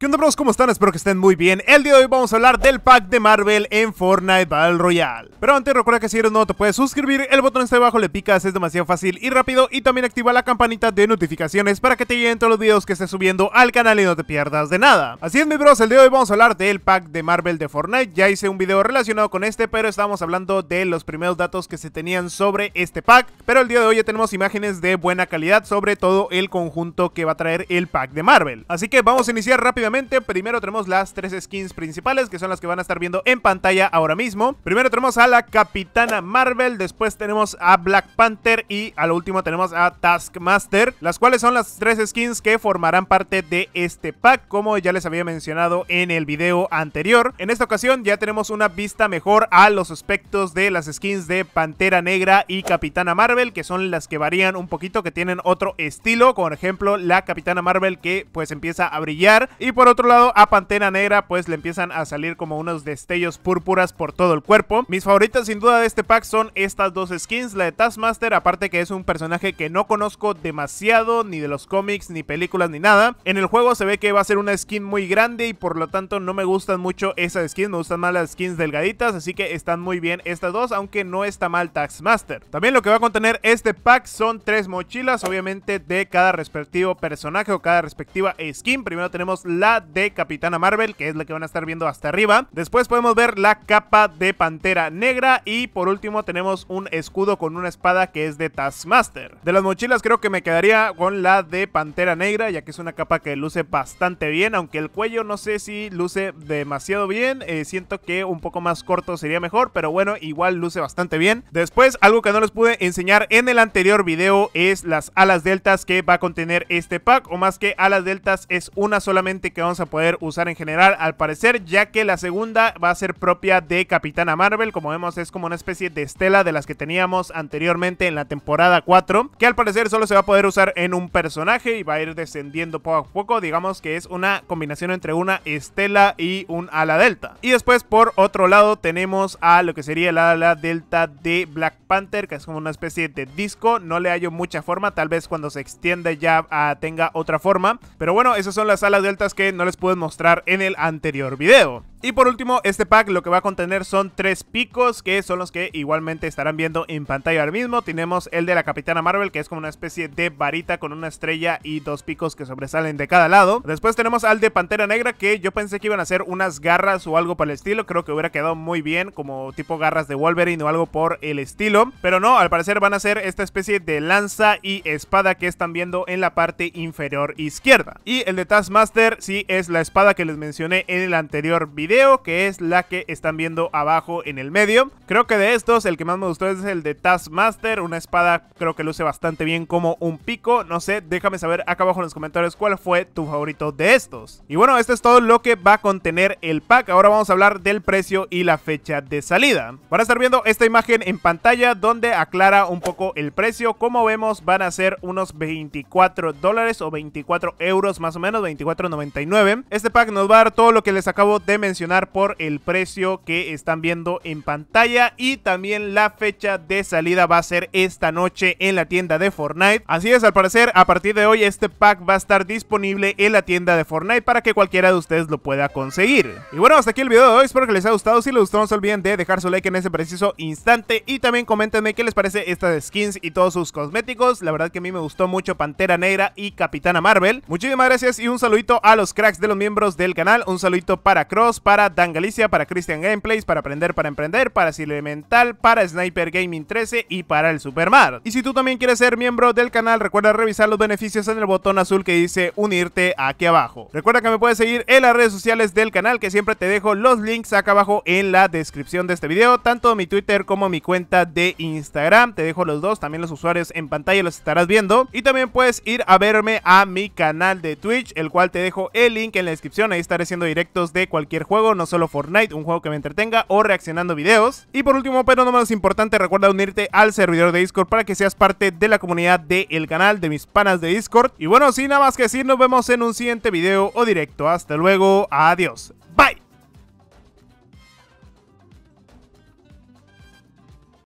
¿Qué onda bros? ¿Cómo están? Espero que estén muy bien. El día de hoy vamos a hablar del pack de Marvel en Fortnite Battle Royale. Pero antes recuerda que si eres nuevo te puedes suscribir, el botón está abajo, le picas, es demasiado fácil y rápido y también activa la campanita de notificaciones para que te lleguen todos los videos que esté subiendo al canal y no te pierdas de nada. Así es mi bros, el día de hoy vamos a hablar del pack de Marvel de Fortnite. Ya hice un video relacionado con este, pero estábamos hablando de los primeros datos que se tenían sobre este pack. Pero el día de hoy ya tenemos imágenes de buena calidad sobre todo el conjunto que va a traer el pack de Marvel. Así que vamos a iniciar rápidamente primero tenemos las tres skins principales, que son las que van a estar viendo en pantalla ahora mismo. Primero tenemos a la Capitana Marvel, después tenemos a Black Panther y a lo último tenemos a Taskmaster, las cuales son las tres skins que formarán parte de este pack, como ya les había mencionado en el video anterior. En esta ocasión ya tenemos una vista mejor a los aspectos de las skins de Pantera Negra y Capitana Marvel, que son las que varían un poquito, que tienen otro estilo, por ejemplo la Capitana Marvel que pues empieza a brillar y pues, por otro lado, a Pantera Negra pues le empiezan a salir como unos destellos púrpuras por todo el cuerpo. Mis favoritas sin duda de este pack son estas dos skins, la de Taskmaster, aparte que es un personaje que no conozco demasiado, ni de los cómics, ni películas, ni nada. En el juego se ve que va a ser una skin muy grande y por lo tanto no me gustan mucho esas skins, me gustan más las skins delgaditas, así que están muy bien estas dos, aunque no está mal Taskmaster. También lo que va a contener este pack son tres mochilas, obviamente de cada respectivo personaje o cada respectiva skin. Primero tenemos la de Capitana Marvel, que es la que van a estar viendo hasta arriba. Después podemos ver la capa de Pantera Negra y por último tenemos un escudo con una espada que es de Taskmaster. De las mochilas creo que me quedaría con la de Pantera Negra, ya que es una capa que luce bastante bien, aunque el cuello no sé si luce demasiado bien, eh, siento que un poco más corto sería mejor, pero bueno, igual luce bastante bien. Después, algo que no les pude enseñar en el anterior video es las alas deltas que va a contener este pack, o más que alas deltas es una solamente que vamos a poder usar en general al parecer, ya que la segunda va a ser propia de Capitana Marvel, como vemos es como una especie de estela de las que teníamos anteriormente en la temporada 4, que al parecer solo se va a poder usar en un personaje y va a ir descendiendo poco a poco, digamos que es una combinación entre una estela y un ala delta. Y después por otro lado tenemos a lo que sería el ala delta de Black Panther, que es como una especie de disco, no le hallo mucha forma, tal vez cuando se extiende ya ah, tenga otra forma, pero bueno, esas son las alas deltas que no les puedo mostrar en el anterior video. Y por último, este pack lo que va a contener son tres picos, que son los que igualmente estarán viendo en pantalla ahora mismo. Tenemos el de la Capitana Marvel, que es como una especie de varita con una estrella y dos picos que sobresalen de cada lado. Después tenemos al de Pantera Negra, que yo pensé que iban a ser unas garras o algo para el estilo. Creo que hubiera quedado muy bien, como tipo garras de Wolverine o algo por el estilo. Pero no, al parecer van a ser esta especie de lanza y espada que están viendo en la parte inferior izquierda. Y el de Taskmaster sí es la espada que les mencioné en el anterior video que es la que están viendo abajo en el medio. Creo que de estos, el que más me gustó es el de Taskmaster, una espada creo que luce bastante bien como un pico. No sé, déjame saber acá abajo en los comentarios cuál fue tu favorito de estos. Y bueno, esto es todo lo que va a contener el pack. Ahora vamos a hablar del precio y la fecha de salida. Van a estar viendo esta imagen en pantalla donde aclara un poco el precio. Como vemos, van a ser unos 24 dólares o 24 euros más o menos, 24.99. Este pack nos va a dar todo lo que les acabo de mencionar por el precio que están viendo en pantalla y también la fecha de salida va a ser esta noche en la tienda de Fortnite. Así es, al parecer a partir de hoy este pack va a estar disponible en la tienda de Fortnite para que cualquiera de ustedes lo pueda conseguir. Y bueno, hasta aquí el video de hoy, espero que les haya gustado, si les gustó no se olviden de dejar su like en ese preciso instante y también coméntenme qué les parece esta de skins y todos sus cosméticos, la verdad que a mí me gustó mucho Pantera Negra y Capitana Marvel. Muchísimas gracias y un saludito a los cracks de los miembros del canal, un saludito para Cross, para Dan Galicia, para Christian Gameplays, para Aprender para Emprender, para Elemental, para Sniper Gaming 13 y para el Supermar. Y si tú también quieres ser miembro del canal, recuerda revisar los beneficios en el botón azul que dice unirte aquí abajo. Recuerda que me puedes seguir en las redes sociales del canal que siempre te dejo los links acá abajo en la descripción de este video, tanto mi Twitter como mi cuenta de Instagram, te dejo los dos, también los usuarios en pantalla los estarás viendo y también puedes ir a verme a mi canal de Twitch, el cual te dejo el link en la descripción, ahí estaré haciendo directos de cualquier juego no solo Fortnite, un juego que me entretenga o reaccionando videos. Y por último, pero no menos importante, recuerda unirte al servidor de Discord para que seas parte de la comunidad del el canal de mis panas de Discord. Y bueno, sin nada más que decir, nos vemos en un siguiente video o directo. Hasta luego, adiós.